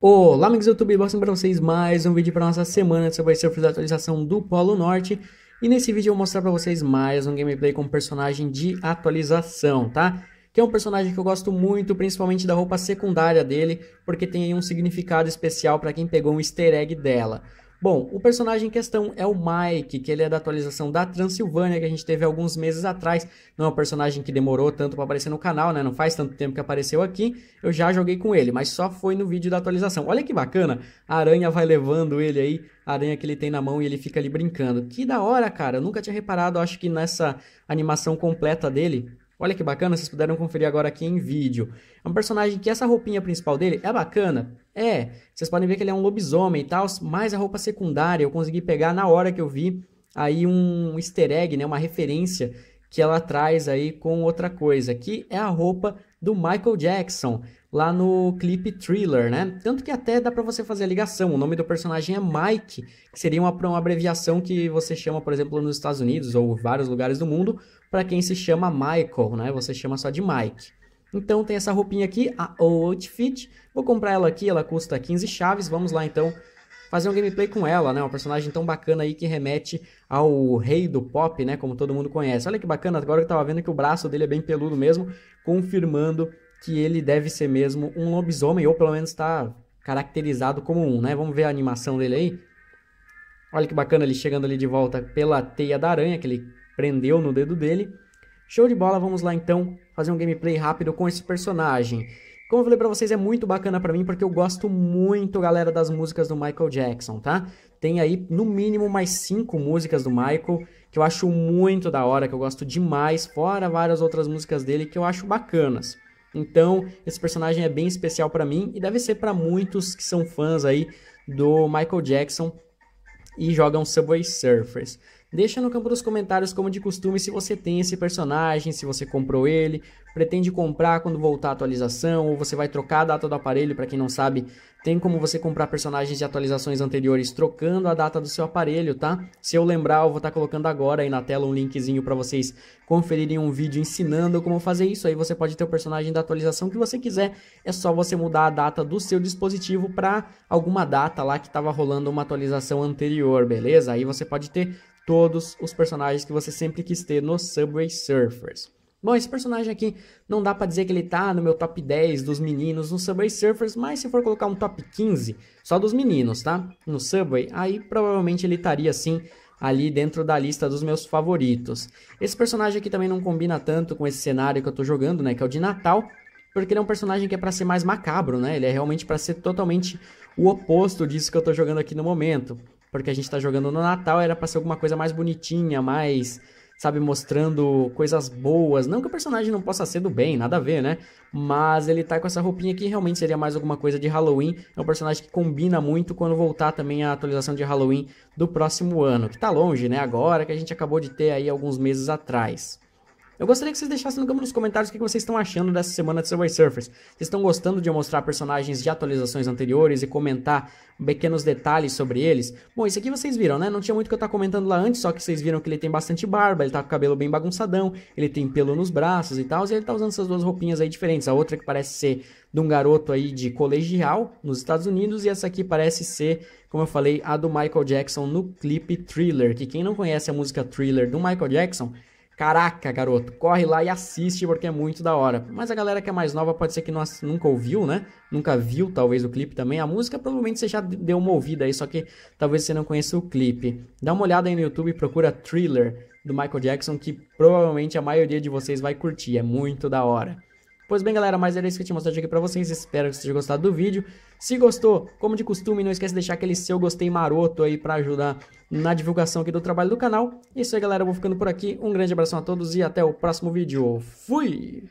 Olá amigos do YouTube, mostrando para vocês mais um vídeo para nossa semana sobre a surf da atualização do Polo Norte E nesse vídeo eu vou mostrar para vocês mais um gameplay com personagem de atualização, tá? Que é um personagem que eu gosto muito, principalmente da roupa secundária dele Porque tem aí um significado especial para quem pegou um easter egg dela Bom, o personagem em questão é o Mike, que ele é da atualização da Transilvânia, que a gente teve alguns meses atrás. Não é um personagem que demorou tanto para aparecer no canal, né? Não faz tanto tempo que apareceu aqui. Eu já joguei com ele, mas só foi no vídeo da atualização. Olha que bacana, a aranha vai levando ele aí, a aranha que ele tem na mão e ele fica ali brincando. Que da hora, cara. Eu nunca tinha reparado, acho que nessa animação completa dele, Olha que bacana, vocês puderam conferir agora aqui em vídeo. É um personagem que essa roupinha principal dele é bacana? É, vocês podem ver que ele é um lobisomem e tal, mas a roupa secundária eu consegui pegar na hora que eu vi aí um easter egg, né, uma referência que ela traz aí com outra coisa, que é a roupa do Michael Jackson, lá no clipe Thriller, né? Tanto que até dá para você fazer a ligação. O nome do personagem é Mike, que seria uma, uma abreviação que você chama, por exemplo, nos Estados Unidos ou vários lugares do mundo, para quem se chama Michael, né? Você chama só de Mike. Então tem essa roupinha aqui, a Outfit. Vou comprar ela aqui, ela custa 15 chaves. Vamos lá então fazer um gameplay com ela, né? Uma personagem tão bacana aí que remete ao rei do pop, né? Como todo mundo conhece. Olha que bacana, agora que eu tava vendo que o braço dele é bem peludo mesmo, confirmando que ele deve ser mesmo um lobisomem, ou pelo menos está caracterizado como um, né? Vamos ver a animação dele aí. Olha que bacana ele chegando ali de volta pela teia da aranha que ele prendeu no dedo dele. Show de bola, vamos lá então fazer um gameplay rápido com esse personagem. Como eu falei para vocês, é muito bacana para mim porque eu gosto muito, galera, das músicas do Michael Jackson, tá? Tem aí no mínimo mais cinco músicas do Michael que eu acho muito da hora, que eu gosto demais, fora várias outras músicas dele que eu acho bacanas. Então, esse personagem é bem especial para mim e deve ser para muitos que são fãs aí do Michael Jackson e jogam Subway Surfers. Deixa no campo dos comentários, como de costume, se você tem esse personagem, se você comprou ele, pretende comprar quando voltar a atualização, ou você vai trocar a data do aparelho. Para quem não sabe, tem como você comprar personagens de atualizações anteriores trocando a data do seu aparelho, tá? Se eu lembrar, eu vou estar tá colocando agora aí na tela um linkzinho para vocês conferirem um vídeo ensinando como fazer isso. Aí você pode ter o personagem da atualização que você quiser, é só você mudar a data do seu dispositivo para alguma data lá que estava rolando uma atualização anterior, beleza? Aí você pode ter todos os personagens que você sempre quis ter no Subway Surfers. Bom, esse personagem aqui não dá pra dizer que ele tá no meu top 10 dos meninos no Subway Surfers, mas se for colocar um top 15, só dos meninos, tá? No Subway, aí provavelmente ele estaria assim ali dentro da lista dos meus favoritos. Esse personagem aqui também não combina tanto com esse cenário que eu tô jogando, né, que é o de Natal, porque ele é um personagem que é para ser mais macabro, né? Ele é realmente para ser totalmente o oposto disso que eu tô jogando aqui no momento. Porque a gente tá jogando no Natal, era pra ser alguma coisa mais bonitinha, mais, sabe, mostrando coisas boas. Não que o personagem não possa ser do bem, nada a ver, né? Mas ele tá com essa roupinha que realmente seria mais alguma coisa de Halloween. É um personagem que combina muito quando voltar também a atualização de Halloween do próximo ano, que tá longe, né? Agora que a gente acabou de ter aí alguns meses atrás. Eu gostaria que vocês deixassem no campo nos comentários o que vocês estão achando dessa semana de Subway Surfers. Vocês estão gostando de eu mostrar personagens de atualizações anteriores e comentar pequenos detalhes sobre eles? Bom, isso aqui vocês viram, né? Não tinha muito que eu estar tá comentando lá antes, só que vocês viram que ele tem bastante barba, ele tá com o cabelo bem bagunçadão, ele tem pelo nos braços e tal, e ele tá usando essas duas roupinhas aí diferentes. A outra que parece ser de um garoto aí de colegial nos Estados Unidos e essa aqui parece ser, como eu falei, a do Michael Jackson no clipe Thriller, que quem não conhece a música Thriller do Michael Jackson Caraca, garoto, corre lá e assiste porque é muito da hora. Mas a galera que é mais nova pode ser que não, nunca ouviu, né? Nunca viu talvez o clipe também. A música provavelmente você já deu uma ouvida aí, só que talvez você não conheça o clipe. Dá uma olhada aí no YouTube e procura Thriller do Michael Jackson que provavelmente a maioria de vocês vai curtir. É muito da hora. Pois bem, galera, mas era isso que eu tinha mostrado aqui pra vocês. Espero que vocês tenham gostado do vídeo. Se gostou, como de costume, não esquece de deixar aquele seu gostei maroto aí pra ajudar na divulgação aqui do trabalho do canal. É isso aí, galera. Eu vou ficando por aqui. Um grande abraço a todos e até o próximo vídeo. Fui!